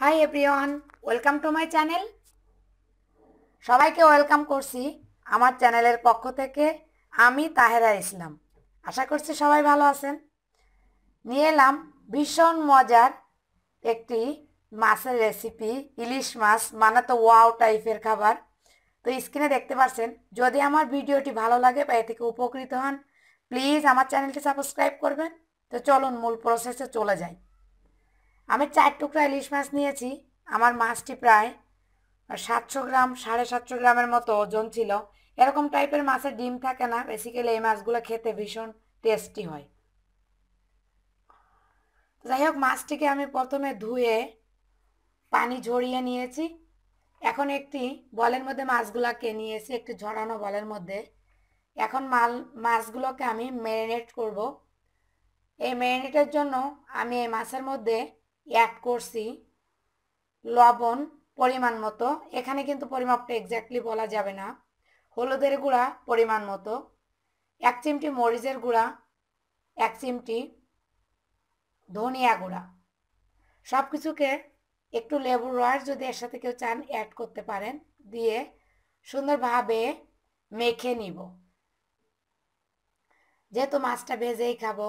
high everyone welcome to my channel সবাইকে welcome করছি আমার চ্যানেলের পক্ষ থেকে আমি তাহেরা ইসলাম আশা করছি সবাই ভালো আছেন নিয়ে এলাম ভীষণ মজার একটি মাছের রেসিপি ইলিশ মাছ মানে তো ওয়াও টাইপের খাবার তো স্ক্রিনে দেখতে পাচ্ছেন যদি আমার ভিডিওটি ভালো লাগে বা এ থেকে উপকৃত হন প্লিজ আমার চ্যানেলটি সাবস্ক্রাইব করবেন তো চলুন মূল প্রসেসে চলে যায় আমি চার টুকরা ইলিশ মাছ নিয়েছি আমার মাছটি প্রায় সাতশো গ্রাম সাড়ে সাতশো গ্রামের মতো ওজন ছিল এরকম টাইপের মাছের ডিম থাকে না বেসিক্যালি এই মাছগুলো খেতে ভীষণ টেস্টি হয় যাই হোক মাছটিকে আমি প্রথমে ধুয়ে পানি ঝরিয়ে নিয়েছি এখন একটি বলের মধ্যে মাছগুলোকে নিয়েছি একটি ঝরানো বলের মধ্যে এখন মাল মাছগুলোকে আমি ম্যারিনেট করব এই ম্যারিনেটের জন্য আমি এই মাছের মধ্যে অ্যাড করছি লবণ পরিমাণ মতো এখানে কিন্তু পরিমাপটা এক্স্যাক্টলি বলা যাবে না হলুদের গুঁড়া পরিমাণ মতো এক চিমটি মরিচের গুঁড়া এক চিমটি ধনিয়া গুঁড়া সব কিছুকে একটু লেবুর রস যদি এর সাথে কেউ চান অ্যাড করতে পারেন দিয়ে সুন্দরভাবে মেখে নিব যেহেতু মাছটা ভেজেই খাবো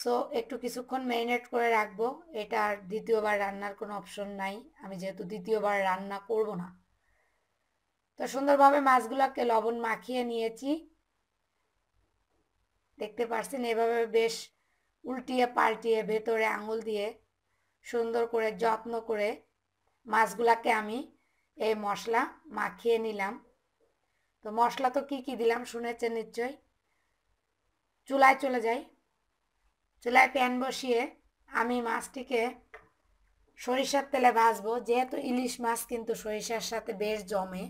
সো একটু কিছুক্ষণ ম্যারিনেট করে রাখবো এটা আর দ্বিতীয়বার রান্নার কোনো অপশন নাই আমি যেহেতু দ্বিতীয়বার রান্না করব না তো সুন্দরভাবে মাছগুলোকে লবণ মাখিয়ে নিয়েছি দেখতে পাচ্ছেন এভাবে বেশ উল্টিয়ে পাল্টিয়ে ভেতরে আঙুল দিয়ে সুন্দর করে যত্ন করে মাছগুলাকে আমি এই মশলা মাখিয়ে নিলাম তো মশলা তো কি কি দিলাম শুনেছেন নিশ্চয় চুলায় চলে যায় চুলায় প্যান বসিয়ে আমি মাছটিকে সরিষার তেলে ভাজবো যেহেতু ইলিশ মাছ কিন্তু সরিষার সাথে বেশ জমে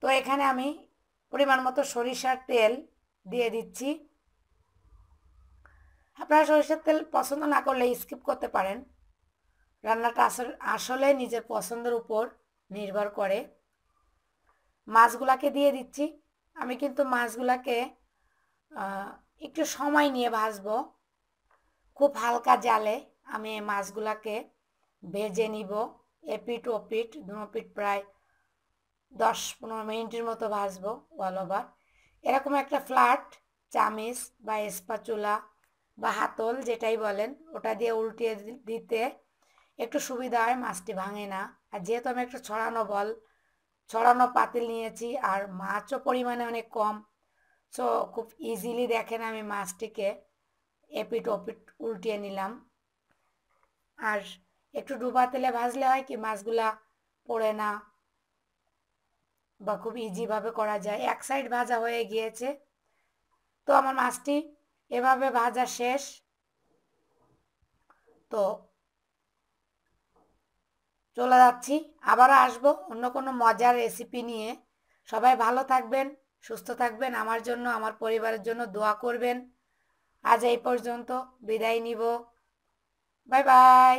তো এখানে আমি পরিমাণ মতো সরিষার তেল দিয়ে দিচ্ছি আপনারা সরিষার তেল পছন্দ না করলে স্কিপ করতে পারেন রান্নাটা আসলে নিজের পছন্দের উপর নির্ভর করে মাছগুলাকে দিয়ে দিচ্ছি আমি কিন্তু মাছগুলাকে একটু সময় নিয়ে ভাজবো খুব হালকা জালে আমি এই মাছগুলাকে ভেজে নিব এপিট ওপিট দুপিট প্রায় দশ পনেরো মিনিটের মতো ভাজবো অল ওভার এরকম একটা ফ্ল্যাট চামিচ বা স্পাচুলা বা হাতল যেটাই বলেন ওটা দিয়ে উল্টিয়ে দিতে একটু সুবিধা হয় মাছটি ভাঙে না আর যেহেতু আমি একটা ছড়ানো বল ছড়ানো পাতিল নিয়েছি আর মাছও পরিমাণে অনেক কম সো খুব ইজিলি দেখেন আমি মাছটিকে এপিট ওপিট উল্টিয়ে নিলাম আর একটু ডুবা তেলে ভাজলে হয় কি মাছগুলা পড়ে না বা খুব ইজিভাবে করা যায় এক সাইড ভাজা হয়ে গিয়েছে তো আমার মাছটি এভাবে ভাজা শেষ তো চলে যাচ্ছি আবারও আসব অন্য কোনো মজার রেসিপি নিয়ে সবাই ভালো থাকবেন সুস্থ থাকবেন আমার জন্য আমার পরিবারের জন্য দোয়া করবেন আজ এই পর্যন্ত বিদায় নিব বাই বাই